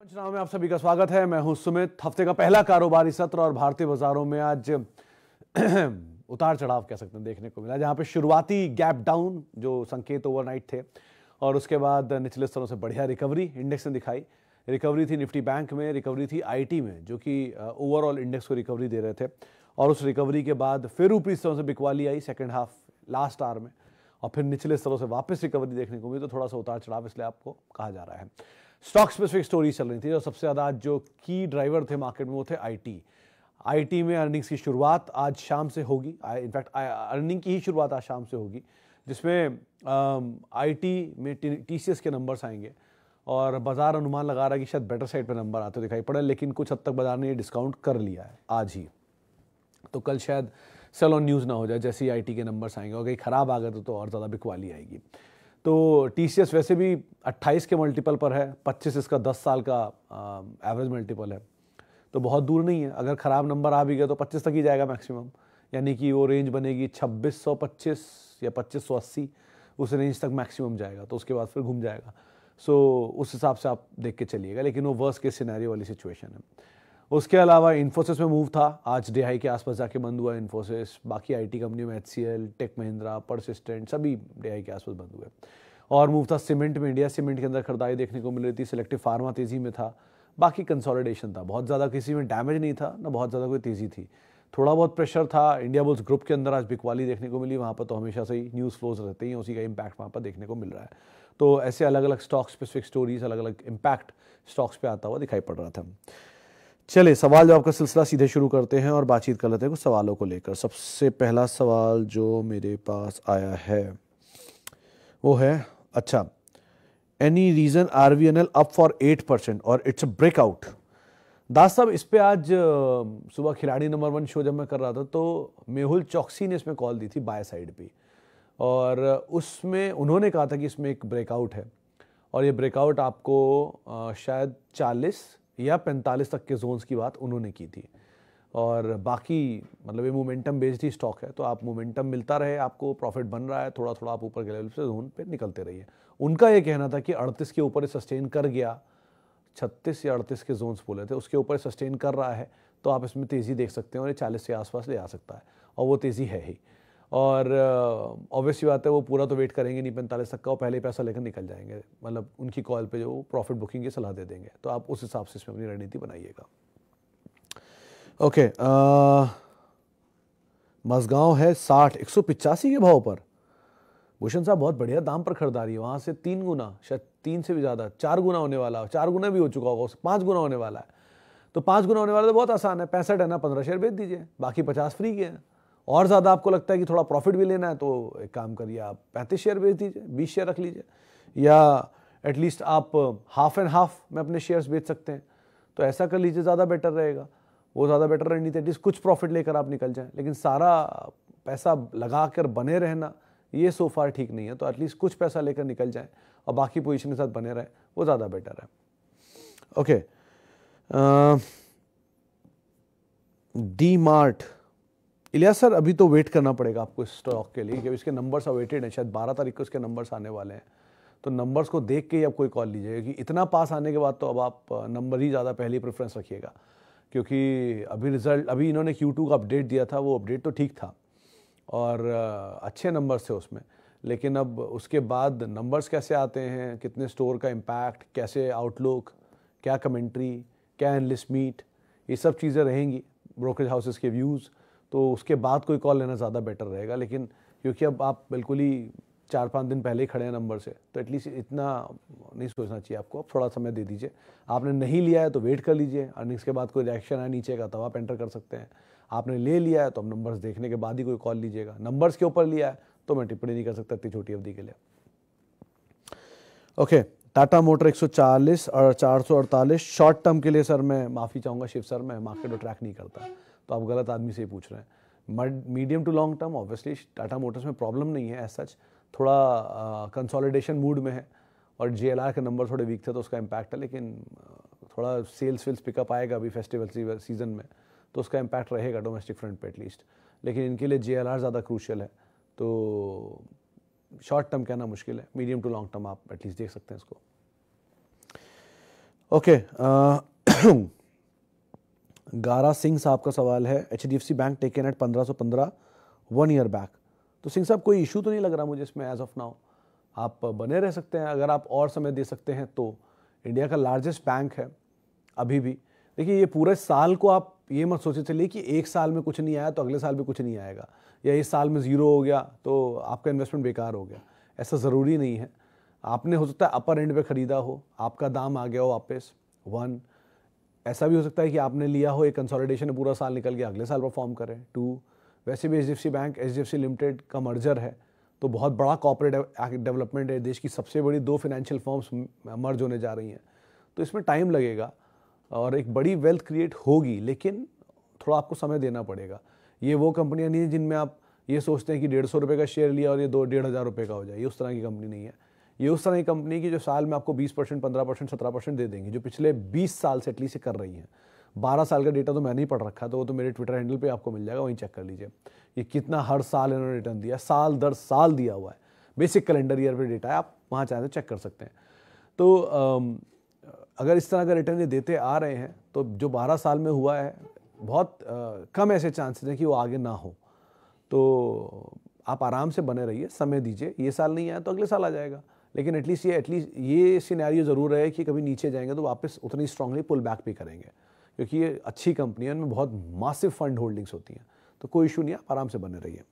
पंचनामा में आप सभी का स्वागत है मैं हूं सुमित हफ्ते का पहला कारोबारी सत्र और भारतीय बाजारों में आज उतार चढ़ाव कह सकते हैं देखने को मिला जहां पे शुरुआती गैप डाउन जो संकेत ओवरनाइट थे और उसके बाद निचले स्तरों से बढ़िया रिकवरी इंडेक्स ने दिखाई रिकवरी थी निफ्टी बैंक में रिकवरी थी आईटी में जो कि ओवरऑल इंडेक्स को रिकवरी दे रहे थे और उस रिकवरी के बाद फिर ऊपरी स्तरों से बिकवाली आई सेकेंड हाफ लास्ट आवर में और फिर निचले स्तरों से वापस रिकवरी देखने को मिली तो थोड़ा सा उतार चढ़ाव इसलिए आपको कहा जा रहा है स्टॉक स्पेसिफिक स्टोरी चल रही थी और सबसे ज़्यादा जो की ड्राइवर थे मार्केट में वो थे आईटी आईटी में अर्निंग्स की शुरुआत आज शाम से होगी इनफैक्ट अर्निंग की ही शुरुआत आज शाम से होगी जिसमें आईटी में टी सी के नंबर्स आएंगे और बाजार अनुमान लगा रहा है कि शायद बेटर साइड पे नंबर आते दिखाई पड़े लेकिन कुछ हद तक बाजार ने ये डिस्काउंट कर लिया है आज ही तो कल शायद सेल ऑन न्यूज़ ना हो जाए जैसे ही आई के नंबर्स आएंगे और कहीं ख़राब आ गए तो, तो और ज़्यादा बिकवाली आएगी तो टी वैसे भी 28 के मल्टीपल पर है 25 इसका 10 साल का एवरेज मल्टीपल है तो बहुत दूर नहीं है अगर ख़राब नंबर आ भी गया तो 25 तक ही जाएगा मैक्सिमम यानी कि वो रेंज बनेगी 2625 या 2580 उस रेंज तक मैक्सिमम जाएगा तो उसके बाद फिर घूम जाएगा सो so, उस हिसाब से आप देख के चलिएगा लेकिन वो वर्स के सिनेरियो वाली सिचुएशन है उसके अलावा इन्फोसिस में मूव था आज डे के आसपास जाके बंद हुआ इन्फोसिस बाकी आईटी कंपनी में एच टेक महिंद्रा परसिस्टेंट सभी डे के आसपास बंद हुए और मूव था सीमेंट में इंडिया सीमेंट के अंदर खरीदारी देखने को मिल रही थी सिलेक्टिव फार्मा तेज़ी में था बाकी कंसोलिडेशन था बहुत ज़्यादा किसी में डैमेज नहीं था ना बहुत ज़्यादा कोई तेज़ी थी थोड़ा बहुत प्रेशर था इंडिया बुल्स ग्रुप के अंदर आज बिकवाली देखने को मिली वहाँ पर तो हमेशा से ही न्यूज़ फ्लोज रहते हैं उसी का इम्पैक्ट वहाँ पर देखने को मिल रहा है तो ऐसे अलग अलग स्टॉक स्पेसिफिक स्टोरीज अलग अलग इम्पैक्ट स्टॉक्स पे आता हुआ दिखाई पड़ रहा था चले सवाल जवाब का सिलसिला सीधे शुरू करते हैं और बातचीत कर लेते हैं कुछ सवालों को लेकर सबसे पहला सवाल जो मेरे पास आया है वो है अच्छा any reason R V N L up for eight percent और इट्स अ ब्रेकआउट दास साहब इस पर आज सुबह खिलाड़ी नंबर वन शो जब मैं कर रहा था तो मेहुल चौकसी ने इसमें कॉल दी थी बाय साइड पे और उसमें उन्होंने कहा था कि इसमें एक ब्रेकआउट है और ये ब्रेकआउट आपको शायद चालीस या पैंतालीस तक के जोन्स की बात उन्होंने की थी और बाकी मतलब ये मोमेंटम बेस्ड ही स्टॉक है तो आप मोमेंटम मिलता रहे आपको प्रॉफिट बन रहा है थोड़ा थोड़ा आप ऊपर के लेवल से जोन पे निकलते रहिए उनका ये कहना था कि 38 के ऊपर सस्टेन कर गया 36 या 38 के जोन्स बोले थे उसके ऊपर सस्टेन कर रहा है तो आप इसमें तेज़ी देख सकते हैं और ये चालीस के आसपास ले आ सकता है और वो तेज़ी है ही और ऑब्वियसली uh, बात है वो पूरा तो वेट करेंगे नहीं पैंतालीस तक का और पहले पैसा लेकर निकल जाएंगे मतलब उनकी कॉल पे जो प्रॉफिट बुकिंग की सलाह दे देंगे तो आप उस हिसाब से इसमें अपनी रणनीति बनाइएगा ओके uh, मजगांव है साठ एक सौ पिचासी के भाव पर भूषण साहब बहुत बढ़िया दाम पर खरीदारी है वहाँ से तीन गुना शायद तीन से भी ज़्यादा चार गुना होने वाला चार गुना भी हो चुका होगा उससे पाँच गुना होने वाला है तो पाँच गुना होने वाला तो बहुत आसान है पैंसठ है ना पंद्रह शेयर बेच दीजिए बाकी पचास फ्री के हैं और ज़्यादा आपको लगता है कि थोड़ा प्रॉफिट भी लेना है तो एक काम करिए आप पैंतीस शेयर बेच दीजिए बीस शेयर रख लीजिए या एटलीस्ट आप हाफ एंड हाफ में अपने शेयर्स बेच सकते हैं तो ऐसा कर लीजिए ज़्यादा बेटर रहेगा वो ज़्यादा बेटर रहनी थी एटलीस्ट कुछ प्रॉफिट लेकर आप निकल जाएं लेकिन सारा पैसा लगा कर बने रहना ये सो फार ठीक नहीं है तो एटलीस्ट कुछ पैसा लेकर निकल जाएं और बाकी पोजीशन के साथ बने रहें वो ज़्यादा बेटर है ओके डी मार्ट इलिया सर अभी तो वेट करना पड़ेगा आपको इस स्टॉक के लिए क्योंकि इसके नंबर्स अवेटेड हैं शायद बारह तारीख को इसके नंबर्स आने वाले हैं तो नंबर्स को देख के ही आप कोई कॉल लीजिएगा कि इतना पास आने के बाद तो अब आप नंबर ही ज़्यादा पहली प्रेफरेंस रखिएगा क्योंकि अभी रिजल्ट अभी इन्होंने क्यू का अपडेट दिया था वो अपडेट तो ठीक था और अच्छे नंबर्स थे उसमें लेकिन अब उसके बाद नंबर्स कैसे आते हैं कितने स्टोर का इम्पैक्ट कैसे आउटलुक क्या कमेंट्री क्या एनलिस्ट मीट ये सब चीज़ें रहेंगी ब्रोकरेज हाउसेस के व्यूज़ तो उसके बाद कोई कॉल लेना ज़्यादा बेटर रहेगा लेकिन क्योंकि अब आप बिल्कुल ही चार पाँच दिन पहले ही खड़े हैं नंबर से तो एटलीस्ट इतना नहीं सोचना चाहिए आपको आप थोड़ा समय दे दीजिए आपने नहीं लिया है तो वेट कर लीजिए अर्निंग्स के बाद कोई रिएक्शन आए नीचे का तब आप एंटर कर सकते हैं आपने ले लिया है तो आप नंबर्स देखने के बाद ही कोई कॉल लीजिएगा नंबर्स के ऊपर लिया है तो मैं टिप्पणी नहीं कर सकता इतनी छोटी अवधि के लिए ओके टाटा मोटर 140 और 448 शॉर्ट टर्म के लिए सर मैं माफ़ी चाहूँगा शिव सर मैं मार्केट अट्रैक्ट ट्रैक नहीं करता तो आप गलत आदमी से ही पूछ रहे हैं medium to long term obviously Tata motors में प्रॉब्लम नहीं है एज सच थोड़ा कंसोलिडेशन uh, मूड में है और जे के नंबर थोड़े वीक थे तो उसका इम्पैक्ट है लेकिन थोड़ा सेल्स वेल्स पिकअप आएगा अभी फेस्टिवल सीजन में तो उसका इम्पैक्ट रहेगा डोमेस्टिक फ्रंट पे एटलीस्ट लेकिन इनके लिए जे ज़्यादा क्रूशल है तो शॉर्ट टर्म कहना मुश्किल है मीडियम टू लॉन्ग टर्म आप एटलीस्ट देख सकते हैं इसको ओके okay, uh, गारा सिंह साहब का सवाल है H D F C bank taken at पंद्रह सौ पंद्रह वन ईयर बैक तो सिंह साहब कोई इशू तो नहीं लग रहा मुझे इसमें एज ऑफ नाउ आप बने रह सकते हैं अगर आप और समय दे सकते हैं तो इंडिया का लार्जेस्ट बैंक है अभी भी देखिए ये पूरे साल को आप ये मत सोचे चलिए कि एक साल में कुछ नहीं आया तो अगले साल भी कुछ नहीं आएगा या इस साल में ज़ीरो हो गया तो आपका इन्वेस्टमेंट बेकार हो गया ऐसा ज़रूरी नहीं है आपने हो सकता है अपर एंड पे ख़रीदा हो आपका दाम आ गया हो वापस वन ऐसा भी हो सकता है कि आपने लिया हो एक कंसोलिडेशन में पूरा साल निकल के अगले साल परफॉर्म करें टू वैसे भी एच बैंक एच लिमिटेड का मर्जर है तो बहुत बड़ा कॉपरेट डेवलपमेंट है देश की सबसे बड़ी दो फाइनेंशियल फॉर्म्स मर्ज होने जा रही हैं तो इसमें टाइम लगेगा और एक बड़ी वेल्थ क्रिएट होगी लेकिन थोड़ा आपको समय देना पड़ेगा ये वो कंपनियाँ नहीं हैं जिनमें आप ये सोचते हैं कि डेढ़ सौ रुपये का शेयर लिया और ये दो डेढ़ हज़ार रुपये का हो जाए ये उस तरह की कंपनी नहीं है ये उस तरह की कंपनी की जो साल में आपको 20 परसेंट पंद्रह परसेंट सत्रह परसेंट दे देंगी जो पिछले 20 साल से एटलीस्ट कर रही हैं 12 साल का डेटा तो मैंने ही पढ़ रखा तो वो तो मेरे ट्विटर हैंडल पे आपको मिल जाएगा वहीं चेक कर लीजिए ये कितना हर साल इन्होंने रिटर्न दिया साल दर साल दिया हुआ है बेसिक कैलेंडर ईयर पर डेटा है आप वहाँ चाहें तो चेक कर सकते हैं तो अगर इस तरह का रिटर्न ये देते आ रहे हैं तो जो बारह साल में हुआ है बहुत कम ऐसे चांसेस हैं कि वो आगे ना हो तो आप आराम से बने रहिए समय दीजिए ये साल नहीं आया तो अगले साल आ जाएगा लेकिन एटलीस्ट ये एटलीस्ट ये सीनारी ज़रूर है कि कभी नीचे जाएंगे तो वापस उतनी स्ट्रांगली पुल बैक भी करेंगे क्योंकि ये अच्छी कंपनी है उनमें बहुत मासिव फंड होल्डिंग्स होती हैं तो कोई इशू नहीं आप आराम से बने रहिए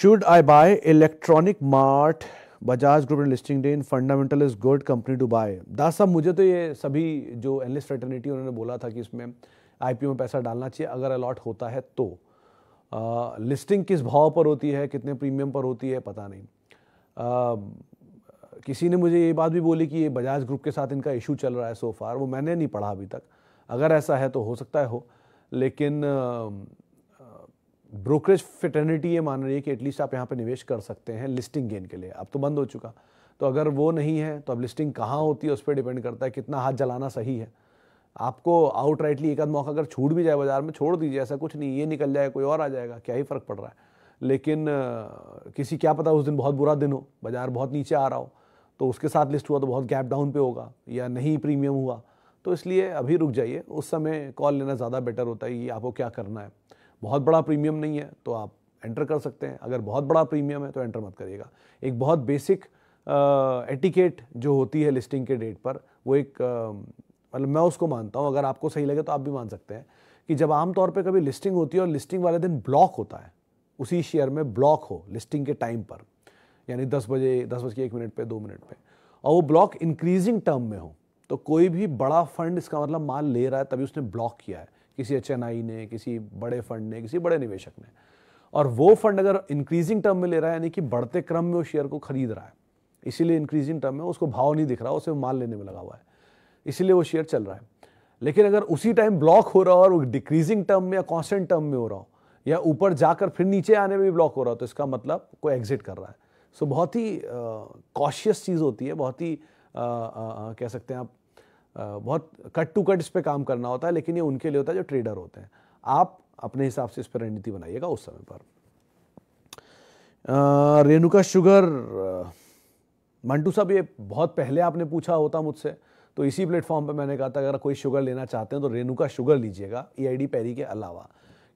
should I buy electronic mart Bajaj group and listing day in fundamental is good company to buy Das साहब मुझे तो ये सभी जो एनलिस्ट फ्रेटर्निटी उन्होंने बोला था कि इसमें आई में पैसा डालना चाहिए अगर अलॉट होता है तो लिस्टिंग किस भाव पर होती है कितने प्रीमियम पर होती है पता नहीं किसी ने मुझे ये बात भी बोली कि ये बजाज ग्रुप के साथ इनका इशू चल रहा है सो फार वो मैंने नहीं पढ़ा अभी तक अगर ऐसा है तो हो सकता है हो लेकिन ब्रोकरेज फिटर्निटी ये मान रही है कि एटलीस्ट आप यहाँ पे निवेश कर सकते हैं लिस्टिंग गेन के लिए अब तो बंद हो चुका तो अगर वो नहीं है तो अब लिस्टिंग कहाँ होती है उस पर डिपेंड करता है कितना हाथ जलाना सही है आपको आउटराइटली एक आध मौका अगर छूट भी जाए बाजार में छोड़ दीजिए ऐसा कुछ नहीं ये निकल जाए कोई और आ जाएगा क्या ही फ़र्क पड़ रहा है लेकिन किसी क्या पता उस दिन बहुत बुरा दिन हो बाज़ार बहुत नीचे आ रहा हो तो उसके साथ लिस्ट हुआ तो बहुत गैप डाउन पे होगा या नहीं प्रीमियम हुआ तो इसलिए अभी रुक जाइए उस समय कॉल लेना ज़्यादा बेटर होता है कि आपको क्या करना है बहुत बड़ा प्रीमियम नहीं है तो आप एंटर कर सकते हैं अगर बहुत बड़ा प्रीमियम है तो एंटर मत करिएगा एक बहुत बेसिक एटिकेट जो होती है लिस्टिंग के डेट पर वो एक मतलब मैं उसको मानता हूँ अगर आपको सही लगे तो आप भी मान सकते हैं कि जब आमतौर पर कभी लिस्टिंग होती है और लिस्टिंग वाले दिन ब्लॉक होता है उसी शेयर में ब्लॉक हो लिस्टिंग के टाइम पर यानी दस बजे दस बज के एक मिनट पे दो मिनट पे और वो ब्लॉक इंक्रीजिंग टर्म में हो तो कोई भी बड़ा फंड इसका मतलब माल ले रहा है तभी उसने ब्लॉक किया है किसी एच ने किसी बड़े फंड ने किसी बड़े निवेशक ने और वो फंड अगर इंक्रीजिंग टर्म में ले रहा है यानी कि बढ़ते क्रम में वो शेयर को खरीद रहा है इसीलिए इंक्रीजिंग टर्म में उसको भाव नहीं दिख रहा उसे माल लेने में लगा हुआ है इसीलिए वो शेयर चल रहा है लेकिन अगर उसी टाइम ब्लॉक हो रहा हो और डिक्रीजिंग टर्म में या कॉन्स्टेंट टर्म में हो रहा हो या ऊपर जाकर फिर नीचे आने में भी ब्लॉक हो रहा हो तो इसका मतलब कोई एग्जिट कर रहा है सो so, बहुत ही कॉशियस चीज़ होती है बहुत ही कह सकते हैं आप बहुत कट टू कट इस पर काम करना होता है लेकिन ये उनके लिए होता है जो ट्रेडर होते हैं आप अपने हिसाब से इस पर रणनीति बनाइएगा उस समय पर रेणुका शुगर मंटू साहब ये बहुत पहले आपने पूछा होता मुझसे तो इसी प्लेटफॉर्म पे मैंने कहा था अगर कोई शुगर लेना चाहते हैं तो रेणुका शुगर लीजिएगा ई आई डी पैरी के अलावा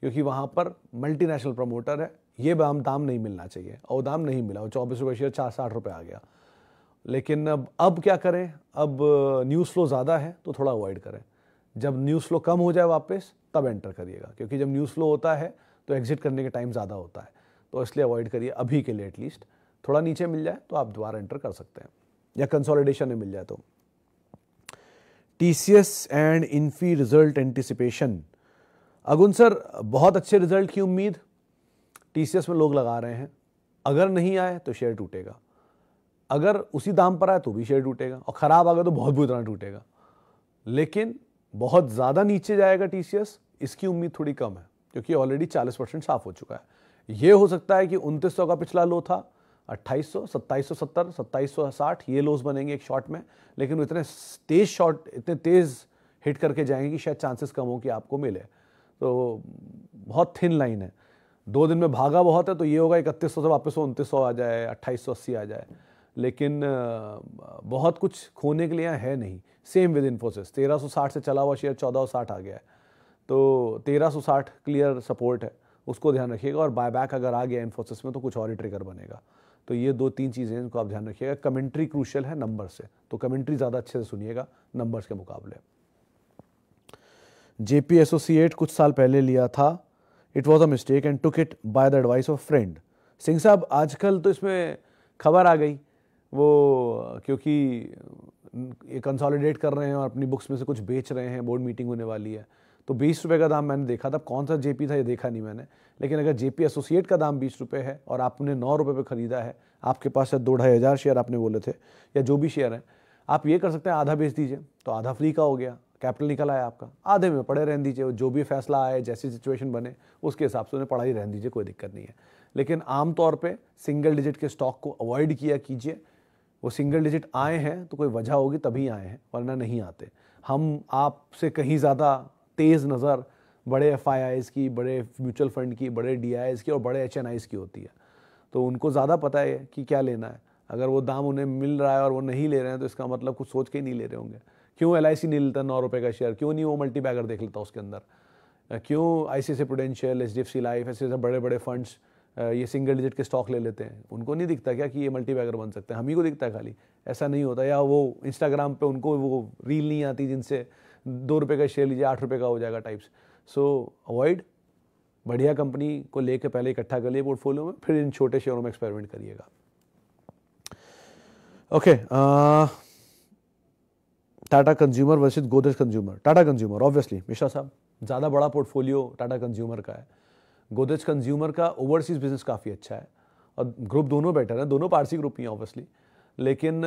क्योंकि वहाँ पर मल्टीनेशनल प्रमोटर है ये हम दाम नहीं मिलना चाहिए और दाम नहीं मिला वो चौबीस रुपये शेयर चार साठ रुपये आ गया लेकिन अब अब क्या करें अब न्यूज़ फ्लो ज़्यादा है तो थोड़ा अवॉइड करें जब न्यूज़ फ्लो कम हो जाए वापस तब एंटर करिएगा क्योंकि जब न्यूज़ फ्लो होता है तो एग्जिट करने के टाइम ज़्यादा होता है तो इसलिए अवॉइड करिए अभी के लिए एटलीस्ट थोड़ा नीचे मिल जाए तो आप दोबारा एंटर कर सकते हैं या कंसोलिडेशन में मिल जाए तो T C S and Infy result anticipation अगुन सर बहुत अच्छे रिजल्ट की उम्मीद टीसीएस में लोग लगा रहे हैं अगर नहीं आए तो शेयर टूटेगा अगर उसी दाम पर आए तो भी शेयर टूटेगा और ख़राब आ गया तो बहुत बुरी तरह टूटेगा लेकिन बहुत ज़्यादा नीचे जाएगा टी इसकी उम्मीद थोड़ी कम है क्योंकि ऑलरेडी 40 परसेंट साफ हो चुका है ये हो सकता है कि सौ का पिछला लो था अट्ठाईस सौ सौ सत्ताईस सत्तर सत्ताईस सौ साठ ये लोस बनेंगे एक शॉट में लेकिन इतने तेज़ शॉट इतने तेज़ हिट करके जाएंगे कि शायद चांसेस कम हो कि आपको मिले तो बहुत थिन लाइन है दो दिन में भागा बहुत है तो ये होगा इकतीस सौ से वापस वो उनतीस सौ आ जाए अट्ठाईस सौ अस्सी आ जाए लेकिन बहुत कुछ खोने के लिए है नहीं सेम विद इन्फोसिस तेरह सौ साठ से चला हुआ शेयर चौदह सौ साठ आ गया है तो तेरह सौ साठ क्लियर सपोर्ट है उसको ध्यान रखिएगा और बायबैक अगर आ गया इन्फोसिस में तो कुछ और ही ट्रिगर बनेगा तो ये दो तीन चीज़ें इनको आप ध्यान रखिएगा कमेंट्री क्रूशल है नंबर से तो कमेंट्री ज़्यादा अच्छे से सुनिएगा नंबर्स के मुकाबले जे पी एसोसिएट कुछ साल पहले लिया था it was a mistake and took it by the advice of friend Singh साहब आजकल तो इसमें खबर आ गई वो क्योंकि ये कंसोलिडेट कर रहे हैं और अपनी बुक्स में से कुछ बेच रहे हैं बोर्ड मीटिंग होने वाली है तो बीस रुपये का दाम मैंने देखा था कौन सा जेपी था ये देखा नहीं मैंने लेकिन अगर जेपी एसोसिएट का दाम बीस रुपये है और आपने नौ रुपये पर ख़रीदा है आपके पास शायद दो ढाई हज़ार शेयर आपने बोले थे या जो भी शेयर हैं आप ये कर सकते हैं आधा बेच दीजिए तो आधा फ्री का हो गया कैपिटल निकल आया आपका आधे में पढ़े रहने दीजिए जो भी फैसला आए जैसी सिचुएशन बने उसके हिसाब से उन्हें पढ़ाई रहने दीजिए कोई दिक्कत नहीं है लेकिन आमतौर पर सिंगल डिजिट के स्टॉक को अवॉइड किया कीजिए वो सिंगल डिजिट आए हैं तो कोई वजह होगी तभी आए हैं वरना नहीं आते हम आपसे कहीं ज़्यादा तेज़ नज़र बड़े एफ की बड़े म्यूचुअल फंड की बड़े डी की और बड़े एच की होती है तो उनको ज़्यादा पता है कि क्या लेना है अगर वो दाम उन्हें मिल रहा है और वो नहीं ले रहे हैं तो इसका मतलब कुछ सोच के ही नहीं ले रहे होंगे क्यों एल नहीं लेता नौ रुपये का शेयर क्यों नहीं वो मल्टी बैगर देख लेता उसके अंदर क्यों I C C prudential H D F C life ऐसे ऐसे बड़े बड़े फंड्स ये सिंगल डिजिट के स्टॉक ले लेते हैं उनको नहीं दिखता क्या कि ये मल्टी बैगर बन सकते हैं हम ही को दिखता है खाली ऐसा नहीं होता या वो इंस्टाग्राम पे उनको वो रील नहीं आती जिनसे दो रुपये का शेयर लीजिए आठ रुपये का हो जाएगा टाइप्स सो अवॉइड बढ़िया कंपनी को लेकर पहले इकट्ठा कर लिए पोर्टफोलियो में फिर इन छोटे शेयरों में एक्सपेरिमेंट करिएगा okay okay, uh, Tata consumer versus Godrej consumer Tata consumer obviously Mishra साहब ज़्यादा बड़ा पोर्टफोलियो टाटा कंज्यूमर का है गोदरेज कंज्यूमर का ओवरसीज़ बिजनेस काफ़ी अच्छा है और ग्रुप दोनों बेटर हैं दोनों पारसी ग्रुप ही हैं ऑब्वियसली लेकिन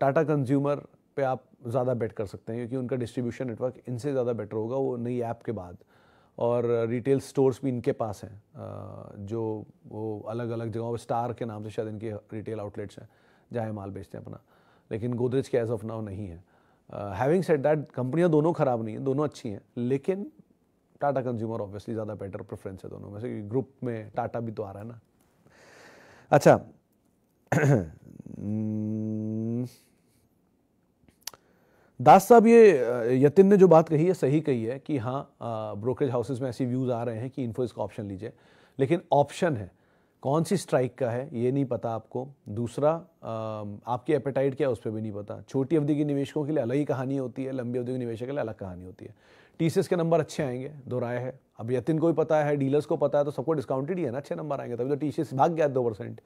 टाटा कंज्यूमर पे आप ज़्यादा बेट कर सकते हैं क्योंकि उनका डिस्ट्रीब्यूशन नेटवर्क इनसे ज़्यादा बेटर होगा वो नई ऐप के बाद और रिटेल स्टोर्स भी इनके पास हैं जो वो अलग अलग जगहों पर स्टार के नाम से शायद इनके रिटेल आउटलेट्स हैं जहाँ माल बेचते हैं अपना लेकिन गोदरेज के एज ऑफ नाउ नहीं है हैविंग सेट दैट कंपनियां दोनों ख़राब नहीं हैं दोनों अच्छी हैं लेकिन टाटा कंज्यूमर ऑब्वियसली ज़्यादा बेटर प्रेफरेंस है दोनों में से ग्रुप में टाटा भी तो आ रहा है ना अच्छा hmm. दास साहब ये uh, यतिन ने जो बात कही है सही कही है कि हाँ ब्रोकरेज uh, हाउसेस में ऐसी व्यूज़ आ रहे हैं कि इन्फो इसका ऑप्शन लीजिए लेकिन ऑप्शन है कौन सी स्ट्राइक का है ये नहीं पता आपको दूसरा आपकी एपेटाइट क्या है उस पर भी नहीं पता छोटी अवधि के निवेशकों के लिए अलग ही कहानी होती है लंबी अवधि के निवेशक के लिए अलग कहानी होती है टीसीएस के नंबर अच्छे आएंगे दो राय है अब यतिन को भी पता है डीलर्स को पता है तो सबको डिस्काउंटेड ही है ना अच्छे नंबर आएंगे तभी तो टी भाग गया दो परसेंट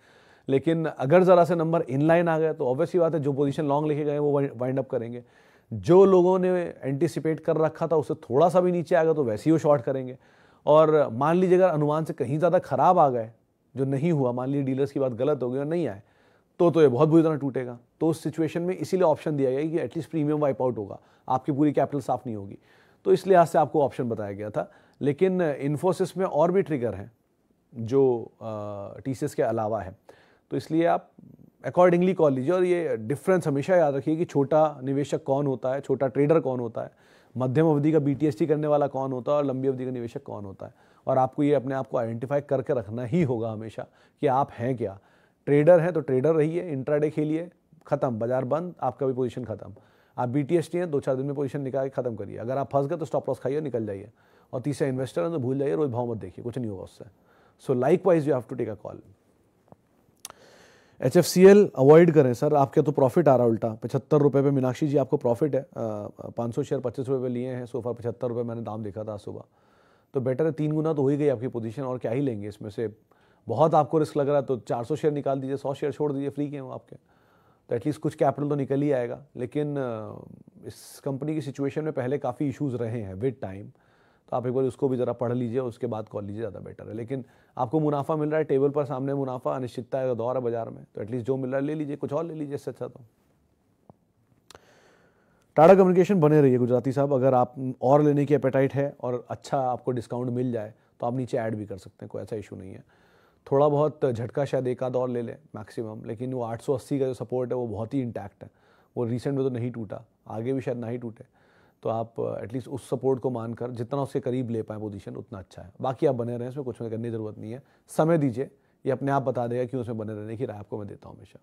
लेकिन अगर ज़रा से नंबर इनलाइन आ गए तो ऑब्वियसली बात है जो पोजीशन लॉन्ग लेके गए वो वाइंड अप करेंगे जो लोगों ने एंटिसिपेट कर रखा था उसे थोड़ा सा भी नीचे आ गया तो वैसे ही वो शॉर्ट करेंगे और मान लीजिए अगर अनुमान से कहीं ज़्यादा खराब आ गए जो नहीं हुआ मान लीजिए डीलर्स की बात गलत हो गई और नहीं आए तो तो ये बहुत बुरी तरह टूटेगा तो उस सिचुएशन में इसीलिए ऑप्शन दिया गया कि एटलीस्ट प्रीमियम वाइप आउट होगा आपकी पूरी कैपिटल साफ नहीं होगी तो इस लिहाज से आपको ऑप्शन बताया गया था लेकिन इन्फोसिस में और भी ट्रिगर हैं जो टी के अलावा है तो इसलिए आप अकॉर्डिंगली कॉल लीजिए और ये डिफरेंस हमेशा याद रखिए कि छोटा निवेशक कौन होता है छोटा ट्रेडर कौन होता है मध्यम अवधि का बी करने वाला कौन होता है और लंबी अवधि का निवेशक कौन होता है और आपको ये अपने आप को आइडेंटिफाई करके रखना ही होगा हमेशा कि आप हैं क्या ट्रेडर हैं तो ट्रेडर रहिए इंट्राडे खेलिए खत्म बाजार बंद आपका भी पोजीशन खत्म आप बी टी हैं दो चार दिन में पोजीशन निकाल के खत्म करिए अगर आप फंस गए तो स्टॉप लॉस खाइए निकल जाइए और तीसरा इन्वेस्टर है तो भूल जाइए रोज भाव मत देखिए कुछ नहीं होगा उससे so likewise you have to take a call H F C L avoid करें सर आपके तो प्रॉफिट आ रहा है उल्टा पचहत्तर रुपये पे मीनाक्षी जी आपको प्रॉफिट है पाँच सौ शेयर पच्चीस रुपये पे लिए हैं सो पचहत्तर रुपये मैंने दाम देखा था सुबह तो बेटर है तीन गुना तो हो ही गई आपकी पोजीशन और क्या ही लेंगे इसमें से बहुत आपको रिस्क लग रहा है तो 400 शेयर निकाल दीजिए 100 शेयर छोड़ दीजिए फ्री के हो आपके तो एटलीस्ट कुछ कैपिटल तो निकल ही आएगा लेकिन इस कंपनी की सिचुएशन में पहले काफ़ी इशूज़ रहे हैं विद टाइम तो आप एक बार उसको भी ज़रा पढ़ लीजिए उसके बाद कॉल लीजिए ज़्यादा बेटर है लेकिन आपको मुनाफा मिल रहा है टेबल पर सामने मुनाफा अनिश्चितता का तो दौर है बाजार में तो एटलीस्ट जो मिल रहा है ले लीजिए कुछ और ले लीजिए इससे अच्छा तो टाटा कम्युनिकेशन बने रहिए गुजराती साहब अगर आप और लेने की अपेटाइट है और अच्छा आपको डिस्काउंट मिल जाए तो आप नीचे ऐड भी कर सकते हैं कोई ऐसा इशू नहीं है थोड़ा बहुत झटका शायद एक आध और ले लें मैक्सिमम लेकिन वो 880 का जो सपोर्ट है वो बहुत ही इंटैक्ट है वो रिसेंट में तो नहीं टूटा आगे भी शायद ना ही टूटे तो आप एटलीस्ट उस सपोर्ट को मानकर जितना उसके करीब ले पाए पोजीशन उतना अच्छा है बाकी आप बने रहें इसमें कुछ करने की जरूरत नहीं है समय दीजिए ये अपने आप बता देगा क्यों उसमें बने रहने की राय आपको मैं देता हूँ हमेशा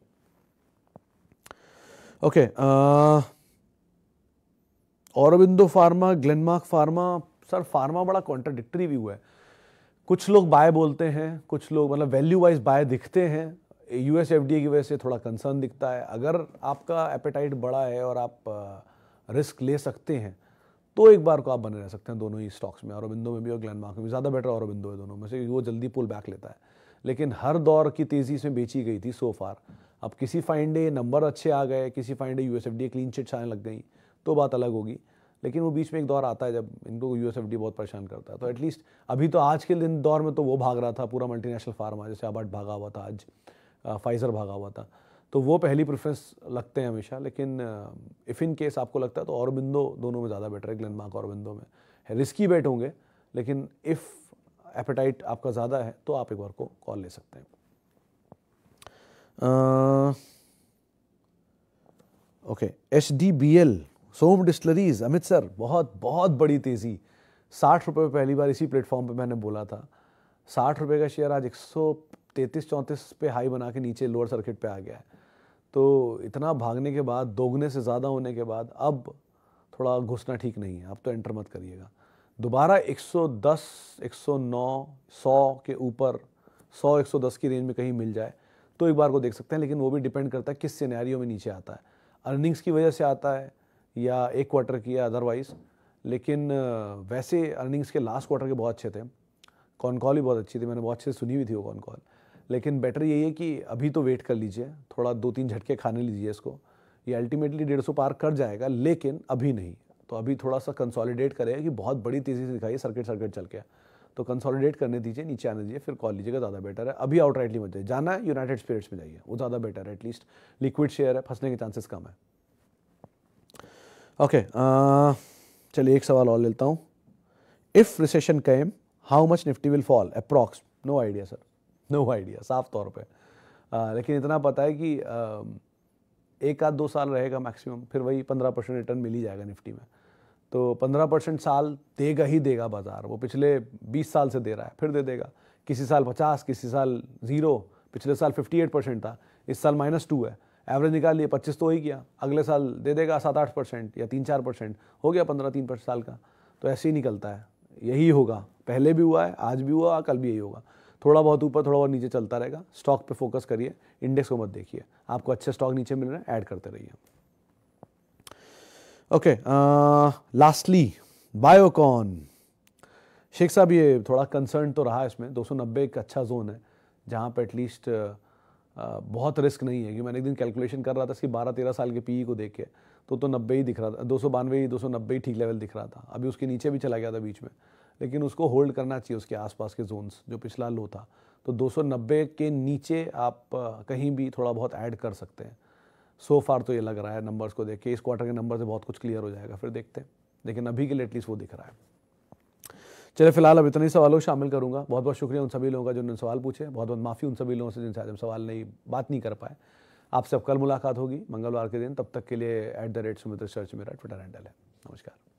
okay okay, uh... Aurobindo pharma Glenmark pharma sir pharma बड़ा कॉन्ट्राडिक्टरी व्यू है कुछ लोग बाय बोलते हैं कुछ लोग मतलब वैल्यू वाइज बाय दिखते हैं U S F D A की वजह से थोड़ा कंसर्न दिखता है अगर आपका एपेटाइट बड़ा है और आप रिस्क ले सकते हैं तो एक बार को आप बने रह सकते हैं दोनों ही स्टॉक्स में औरबिंदो में भी और ग्लैंडमार्क में भी ज़्यादा बेटर औरबिंदो है दोनों में से वो जल्दी पुल बैक लेता है लेकिन हर दौर की तेज़ी से बेची गई थी सो फार अब किसी फाइंडे नंबर अच्छे आ गए किसी फाइंडे U S F D clean chits आने लग गई तो बात अलग होगी लेकिन वो बीच में एक दौर आता है जब इनको यू बहुत परेशान करता है तो एटलीस्ट अभी तो आज के दिन दौर में तो वो भाग रहा था पूरा मल्टीनेशनल फार्मा जैसे अबाट भागा हुआ था आज फाइज़र भागा हुआ था तो वो पहली प्रेफरेंस लगते हैं हमेशा लेकिन इफ़ इन केस आपको लगता है तो औरबिंदो दोनों में ज़्यादा बेटर है और औरबिंदो में रिस्की बेट होंगे लेकिन इफ़ एपेटाइट आपका ज़्यादा है तो आप एक बार को कॉल ले सकते हैं okay H D B L Som distilleries Amit sir बहुत बहुत बड़ी तेज़ी साठ रुपये पहली बार इसी प्लेटफॉर्म पे मैंने बोला था साठ रुपये का शेयर आज एक सौ तैंतीस चौंतीस पे हाई बना के नीचे लोअर सर्किट पे आ गया है तो इतना भागने के बाद दोगुने से ज़्यादा होने के बाद अब थोड़ा घुसना ठीक नहीं है अब तो एंटर मत करिएगा दोबारा 110, 109, 100 के ऊपर 100, 110 की रेंज में कहीं मिल जाए तो एक बार को देख सकते हैं लेकिन वो भी डिपेंड करता है किस सिनेरियो में नीचे आता है अर्निंग्स की वजह से आता है या एक क्वार्टर की या अदरवाइज़ लेकिन वैसे अर्निंग्स के लास्ट क्वार्टर के बहुत अच्छे थे कॉन कॉल भी बहुत अच्छी थी मैंने बहुत अच्छे से सुनी हुई थी वो कॉन कॉल लेकिन बेटर यही है कि अभी तो वेट कर लीजिए थोड़ा दो तीन झटके खाने लीजिए इसको ये अल्टीमेटली डेढ़ सौ पार कर जाएगा लेकिन अभी नहीं तो अभी थोड़ा सा कंसोलिडेट करेगा कि बहुत बड़ी तेज़ी से दिखाई सर्किट सर्किट चल के तो कंसोलिडेट करने दीजिए नीचे आने दीजिए फिर कॉल लीजिएगा ज़्यादा बेटर है अभी आउटराइटली मत जाइए जाना है यूनाइटेड स्पिरिट्स में जाइए वो ज़्यादा बेटर है एटलीस्ट लिक्विड शेयर है फंसने के चांसेस कम है ओके uh, चलिए एक सवाल और लेता हूँ if recession came how much Nifty will fall approx no idea sir no idea साफ तौर पर uh, लेकिन इतना पता है कि um, एक आध दो साल रहेगा मैक्सिमम फिर वही पंद्रह परसेंट रिटर्न मिल ही जाएगा निफ्टी में तो पंद्रह परसेंट साल देगा ही देगा बाज़ार वो पिछले बीस साल से दे रहा है फिर दे देगा किसी साल पचास किसी साल ज़ीरो पिछले साल फिफ्टी एट परसेंट था इस साल माइनस टू है एवरेज निकाल लिए पच्चीस तो हो ही गया अगले साल दे देगा सात आठ परसेंट या तीन चार परसेंट हो गया पंद्रह तीन परसेंट साल का तो ऐसे ही निकलता है यही होगा पहले भी हुआ है आज भी हुआ कल भी यही होगा थोड़ा बहुत ऊपर थोड़ा बहुत नीचे चलता रहेगा स्टॉक पे फोकस करिए इंडेक्स को मत देखिए आपको अच्छे स्टॉक नीचे मिल रहे हैं ऐड करते रहिए ओके लास्टली बायोकॉन शेख साहब ये थोड़ा कंसर्न तो रहा है इसमें नब्बे एक अच्छा जोन है जहाँ पर एटलीस्ट uh, बहुत रिस्क नहीं है कि मैंने एक दिन कैलकुलेशन कर रहा था इसकी बारह तेरह साल के पी को देख के तो तो नब्बे ही दिख रहा था दो सौ बानवे दो सौ नब्बे ठीक लेवल दिख रहा था अभी उसके नीचे भी चला गया था बीच में लेकिन उसको होल्ड करना चाहिए उसके आसपास के जोन्स जो पिछला लो था तो दो सौ नब्बे के नीचे आप कहीं भी थोड़ा बहुत ऐड कर सकते हैं सो so फार तो ये लग रहा है नंबर्स को देख के इस क्वार्टर के नंबर से बहुत कुछ क्लियर हो जाएगा फिर देखते हैं लेकिन अभी के लिए एटलीस्ट वो दिख रहा है चले फिलहाल अब इतने सवालों शामिल करूँगा बहुत बहुत शुक्रिया उन सभी लोगों का जिन्होंने सवाल पूछे बहुत बहुत माफ़ी उन सभी लोगों से जिनसे आज हम सवाल नहीं बात नहीं कर पाए आपसे अब कल मुलाकात होगी मंगलवार के दिन तब तक के लिए एट द रेट सुमित्र सर्च मेरा ट्विटर हैंडल है नमस्कार